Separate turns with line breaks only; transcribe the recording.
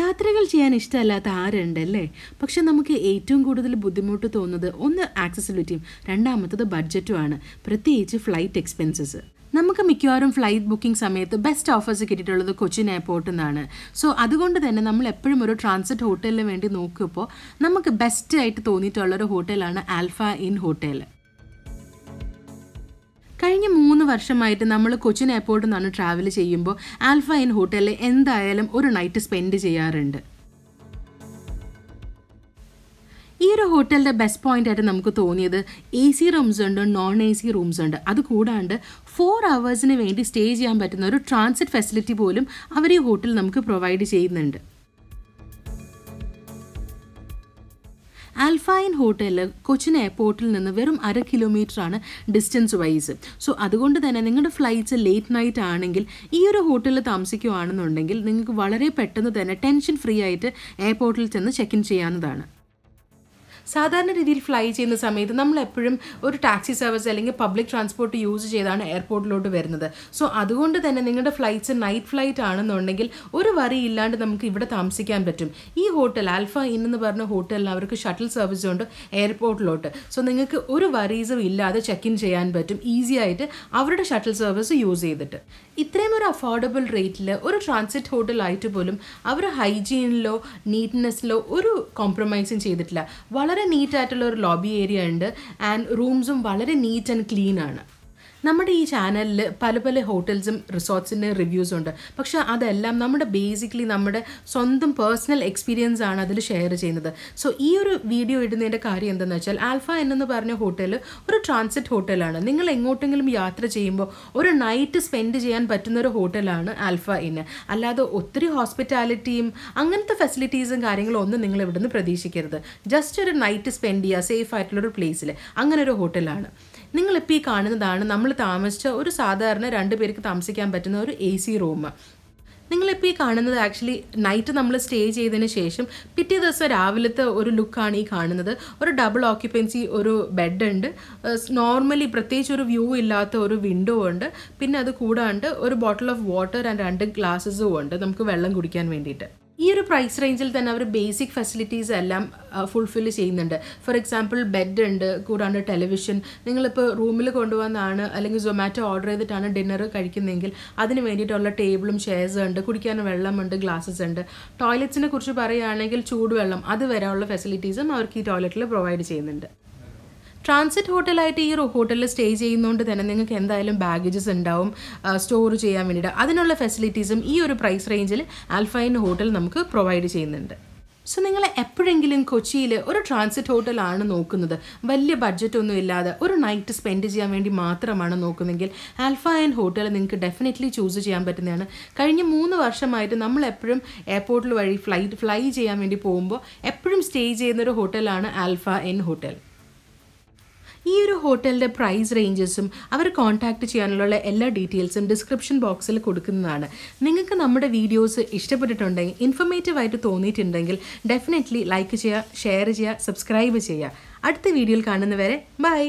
യാത്രകൾ ചെയ്യാൻ ഇഷ്ടമല്ലാത്ത ആരുണ്ടല്ലേ പക്ഷെ നമുക്ക് ഏറ്റവും കൂടുതൽ ബുദ്ധിമുട്ട് തോന്നുന്നത് ഒന്ന് ആക്സസിബിലിറ്റിയും രണ്ടാമത്തത് ബഡ്ജറ്റുമാണ് പ്രത്യേകിച്ച് ഫ്ലൈറ്റ് എക്സ്പെൻസസ് നമുക്ക് മിക്കവാറും ഫ്ലൈറ്റ് ബുക്കിംഗ് സമയത്ത് ബെസ്റ്റ് ഓഫേഴ്സ് കിട്ടിയിട്ടുള്ളത് കൊച്ചിൻ എയർപോർട്ടിൽ നിന്നാണ് സോ അതുകൊണ്ട് തന്നെ നമ്മൾ എപ്പോഴും ഒരു ട്രാൻസിറ്റ് ഹോട്ടലിന് വേണ്ടി നോക്കുമ്പോൾ നമുക്ക് ബെസ്റ്റ് ആയിട്ട് തോന്നിയിട്ടുള്ളൊരു ഹോട്ടലാണ് ആൽഫ ഇൻ ഹോട്ടൽ കഴിഞ്ഞ മൂന്ന് വർഷമായിട്ട് നമ്മൾ കൊച്ചിൻ എയർപോർട്ടിൽ നിന്നാണ് ട്രാവൽ ചെയ്യുമ്പോൾ ആൽഫ ഇൻ ഹോട്ടലിൽ എന്തായാലും ഒരു നൈറ്റ് സ്പെൻഡ് ചെയ്യാറുണ്ട് ഈ ഒരു ഹോട്ടലിൻ്റെ ബെസ്റ്റ് പോയിൻ്റ് ആയിട്ട് നമുക്ക് തോന്നിയത് എ സി റൂംസ് ഉണ്ട് നോൺ എ സി റൂംസ് ഉണ്ട് കൂടാണ്ട് ഫോർ അവേഴ്സിന് വേണ്ടി സ്റ്റേ ചെയ്യാൻ പറ്റുന്ന ഒരു ട്രാൻസിറ്റ് ഫെസിലിറ്റി പോലും അവർ ഈ ഹോട്ടൽ നമുക്ക് പ്രൊവൈഡ് ചെയ്യുന്നുണ്ട് ആൽഫൈൻ ഹോട്ടൽ കൊച്ചിൻ എയർപോർട്ടിൽ നിന്ന് വെറും അര കിലോമീറ്ററാണ് ഡിസ്റ്റൻസ് വൈസ് സോ അതുകൊണ്ട് തന്നെ നിങ്ങളുടെ ഫ്ലൈറ്റ്സ് ലേറ്റ് നൈറ്റ് ആണെങ്കിൽ ഈ ഒരു ഹോട്ടലിൽ താമസിക്കുകയാണെന്നുണ്ടെങ്കിൽ നിങ്ങൾക്ക് വളരെ പെട്ടെന്ന് തന്നെ ടെൻഷൻ ഫ്രീ ആയിട്ട് എയർപോർട്ടിൽ ചെന്ന് ചെക്ക് ഇൻ ചെയ്യാവുന്നതാണ് സാധാരണ രീതിയിൽ ഫ്ലൈ ചെയ്യുന്ന സമയത്ത് നമ്മൾ എപ്പോഴും ഒരു ടാക്സി സർവീസ് അല്ലെങ്കിൽ പബ്ലിക് ട്രാൻസ്പോർട്ട് യൂസ് ചെയ്താണ് എയർപോർട്ടിലോട്ട് വരുന്നത് സോ അതുകൊണ്ട് തന്നെ നിങ്ങളുടെ ഫ്ലൈറ്റ്സ് നൈറ്റ് ഫ്ലൈറ്റ് ആണെന്നുണ്ടെങ്കിൽ ഒരു വറി ഇല്ലാണ്ട് നമുക്ക് ഇവിടെ താമസിക്കാൻ പറ്റും ഈ ഹോട്ടൽ ആൽഫ ഇൻ എന്ന് പറഞ്ഞ ഹോട്ടലിൽ അവർക്ക് ഷട്ടിൽ സർവീസ് ഉണ്ട് എയർപോർട്ടിലോട്ട് സോ നിങ്ങൾക്ക് ഒരു വറീസും ഇല്ലാതെ ചെക്ക് ഇൻ ചെയ്യാൻ പറ്റും ഈസി ആയിട്ട് അവരുടെ ഷട്ടിൽ സർവീസ് യൂസ് ചെയ്തിട്ട് ഇത്രയും ഒരു അഫോർഡബിൾ റേറ്റിൽ ഒരു ട്രാൻസിറ്റ് ഹോട്ടൽ ആയിട്ട് പോലും അവർ ഹൈജീനിലോ നീറ്റ്നെസ്സിലോ ഒരു കോംപ്രമൈസും ചെയ്തിട്ടില്ല വളരെ വളരെ നീറ്റായിട്ടുള്ള ഒരു ലോബി ഏരിയ ഉണ്ട് ആൻഡ് റൂംസും വളരെ നീറ്റ് ആൻഡ് ക്ലീൻ ആണ് നമ്മുടെ ഈ ചാനലിൽ പല പല ഹോട്ടൽസും റിസോർട്ട്സിൻ്റെ റിവ്യൂസ് ഉണ്ട് പക്ഷേ അതെല്ലാം നമ്മുടെ ബേസിക്കലി നമ്മുടെ സ്വന്തം പേഴ്സണൽ എക്സ്പീരിയൻസ് ആണ് അതിൽ ഷെയർ ചെയ്യുന്നത് സോ ഈ ഒരു വീഡിയോ ഇടുന്നതിൻ്റെ കാര്യം എന്തെന്ന് വെച്ചാൽ ആൽഫ എന്ന് പറഞ്ഞ ഹോട്ടൽ ഒരു ട്രാൻസിറ്റ് ഹോട്ടലാണ് നിങ്ങൾ എങ്ങോട്ടെങ്കിലും യാത്ര ചെയ്യുമ്പോൾ ഒരു നൈറ്റ് സ്പെൻഡ് ചെയ്യാൻ പറ്റുന്ന ഒരു ഹോട്ടലാണ് ആൽഫ ഇന്ന് അല്ലാതെ ഒത്തിരി ഹോസ്പിറ്റാലിറ്റിയും അങ്ങനത്തെ ഫെസിലിറ്റീസും കാര്യങ്ങളും ഒന്നും നിങ്ങൾ ഇവിടുന്ന് പ്രതീക്ഷിക്കരുത് ജസ്റ്റ് ഒരു നൈറ്റ് സ്പെൻഡ് ചെയ്യുക സേഫ് ആയിട്ടുള്ളൊരു പ്ലേസിൽ അങ്ങനെ ഒരു ഹോട്ടലാണ് നിങ്ങളിപ്പോൾ ഈ കാണുന്നതാണ് നമ്മൾ താമസിച്ച ഒരു സാധാരണ രണ്ട് പേർക്ക് താമസിക്കാൻ പറ്റുന്ന ഒരു എ സി റൂം നിങ്ങളിപ്പോൾ ഈ കാണുന്നത് ആക്ച്വലി നൈറ്റ് നമ്മൾ സ്റ്റേ ചെയ്തതിന് ശേഷം പിറ്റേ ദിവസം രാവിലത്തെ ഒരു ലുക്കാണ് ഈ കാണുന്നത് ഒരു ഡബിൾ ഓക്യുപ്പൻസി ഒരു ബെഡ് ഉണ്ട് നോർമലി പ്രത്യേകിച്ച് ഒരു വ്യൂ ഇല്ലാത്ത ഒരു വിൻഡോ ഉണ്ട് പിന്നെ അത് കൂടാണ്ട് ഒരു ബോട്ടിൽ ഓഫ് വാട്ടർ ആൻഡ് രണ്ട് ഗ്ലാസ്സും ഉണ്ട് നമുക്ക് വെള്ളം കുടിക്കാൻ വേണ്ടിയിട്ട് ഈ ഒരു പ്രൈസ് റേഞ്ചിൽ തന്നെ അവർ ബേസിക് ഫെസിലിറ്റീസ് എല്ലാം ഫുൾഫിൽ ചെയ്യുന്നുണ്ട് ഫോർ എക്സാമ്പിൾ ബെഡ് ഉണ്ട് കൂടാണ്ട് ടെലിവിഷൻ നിങ്ങളിപ്പോൾ റൂമിൽ കൊണ്ടുവന്നാണ് അല്ലെങ്കിൽ സൊമാറ്റോ ഓർഡർ ചെയ്തിട്ടാണ് ഡിന്നർ കഴിക്കുന്നതെങ്കിൽ അതിന് വേണ്ടിയിട്ടുള്ള ടേബിളും ചെയർസും ഉണ്ട് കുടിക്കാൻ വെള്ളമുണ്ട് ഗ്ലാസ്സസ് ഉണ്ട് ടോയ്ലറ്റ്സിനെ കുറിച്ച് പറയുകയാണെങ്കിൽ ചൂടുവെള്ളം അതുവരെയുള്ള ഫെസിലിറ്റീസും അവർക്ക് ഈ ടോയ്ലറ്റിൽ പ്രൊവൈഡ് ചെയ്യുന്നുണ്ട് ട്രാൻസിറ്റ് ഹോട്ടലായിട്ട് ഈ ഹോട്ടലിൽ സ്റ്റേ ചെയ്യുന്നതുകൊണ്ട് തന്നെ നിങ്ങൾക്ക് എന്തായാലും ബാഗേജസ് ഉണ്ടാവും സ്റ്റോർ ചെയ്യാൻ വേണ്ടിയിട്ട് അതിനുള്ള ഫെസിലിറ്റീസും ഈ ഒരു പ്രൈസ് റേഞ്ചിൽ ആൽഫൈൻ ഹോട്ടൽ നമുക്ക് പ്രൊവൈഡ് ചെയ്യുന്നുണ്ട് സോ നിങ്ങൾ എപ്പോഴെങ്കിലും കൊച്ചിയിൽ ഒരു ട്രാൻസിറ്റ് ഹോട്ടലാണ് നോക്കുന്നത് വലിയ ബഡ്ജറ്റൊന്നും ഇല്ലാതെ ഒരു നൈറ്റ് സ്പെൻഡ് ചെയ്യാൻ വേണ്ടി മാത്രമാണ് നോക്കുന്നതെങ്കിൽ ആൽഫ ഹോട്ടൽ നിങ്ങൾക്ക് ഡെഫിനറ്റ്ലി ചൂസ് ചെയ്യാൻ പറ്റുന്നതാണ് കഴിഞ്ഞ മൂന്ന് വർഷമായിട്ട് നമ്മൾ എപ്പോഴും എയർപോർട്ടിൽ വഴി ഫ്ലൈറ്റ് ഫ്ലൈ ചെയ്യാൻ വേണ്ടി പോകുമ്പോൾ എപ്പോഴും സ്റ്റേ ചെയ്യുന്ന ഒരു ഹോട്ടലാണ് ആൽഫ എൻ ഹോട്ടൽ ഈ ഒരു ഹോട്ടലിൻ്റെ പ്രൈസ് റേഞ്ചസും അവർ കോൺടാക്റ്റ് ചെയ്യാനുള്ള എല്ലാ ഡീറ്റെയിൽസും ഡിസ്ക്രിപ്ഷൻ ബോക്സിൽ കൊടുക്കുന്നതാണ് നിങ്ങൾക്ക് നമ്മുടെ വീഡിയോസ് ഇഷ്ടപ്പെട്ടിട്ടുണ്ടെങ്കിൽ ഇൻഫർമേറ്റീവ് ആയിട്ട് തോന്നിയിട്ടുണ്ടെങ്കിൽ ഡെഫിനറ്റ്ലി ലൈക്ക് ചെയ്യുക ഷെയർ ചെയ്യുക സബ്സ്ക്രൈബ് ചെയ്യുക അടുത്ത വീഡിയോയിൽ കാണുന്നവരെ ബൈ